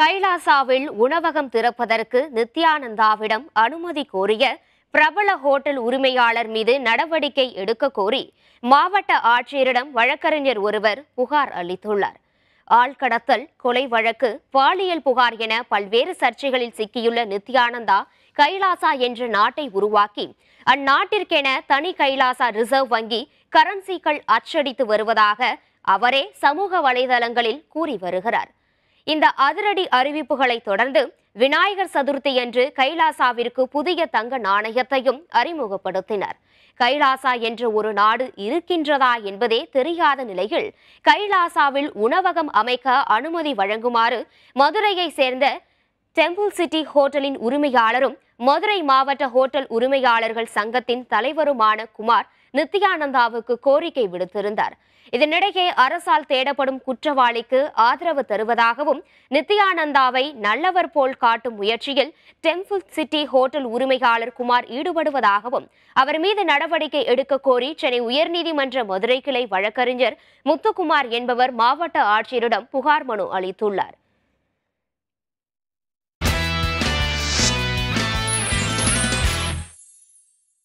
கைலாசாவில் உணவகம் திறப்பதற்கு நித்யானந்தாவிடம் அனுமதி கோரிய பிரபல ஹோட்டல் உரிமையாளர் மீது நடவடிக்கை எடுக்க கோரி மாவட்ட ஆட்சியரிடம் வழக்கறிஞர் ஒருவர் புகார் அளித்துள்ளார் ஆழ்கடத்தல் கொலை வழக்கு பாலியல் புகார் என பல்வேறு சர்ச்சைகளில் சிக்கியுள்ள நித்யானந்தா கைலாசா என்ற நாட்டை உருவாக்கி அந்நாட்டிற்கென தனி கைலாசா ரிசர்வ் வங்கி கரன்சிகள் அச்சடித்து வருவதாக அவரே சமூக வலைதளங்களில் கூறி வருகிறார் இந்த அதிரடி அறிவிப்புகளை தொடர்ந்து விநாயகர் சதுர்த்தி அன்று கைலாசாவிற்கு புதிய தங்க நாணயத்தையும் அறிமுகப்படுத்தினர் கைலாசா என்ற ஒரு நாடு இருக்கின்றதா என்பதே தெரியாத நிலையில் கைலாசாவில் உணவகம் அமைக்க அனுமதி வழங்குமாறு மதுரையை சேர்ந்த டெம்பிள் சிட்டி ஹோட்டலின் உரிமையாளரும் மதுரை மாவட்ட ஹோட்டல் உரிமையாளர்கள் சங்கத்தின் தலைவருமான குமார் நித்யானந்தாவுக்கு கோரிக்கை விடுத்திருந்தார் இதனிடையே அரசால் தேடப்படும் குற்றவாளிக்கு ஆதரவு தருவதாகவும் நித்யானந்தாவை நல்லவர் போல் காட்டும் முயற்சியில் டெம்பிள் சிட்டி ஹோட்டல் உரிமையாளர் குமார் ஈடுபடுவதாகவும் அவர் மீது நடவடிக்கை எடுக்க கோரி சென்னை உயர்நீதிமன்ற மதுரை கிளை வழக்கறிஞர் முத்துக்குமார் என்பவர் மாவட்ட ஆட்சியரிடம் புகார் மனு அளித்துள்ளார்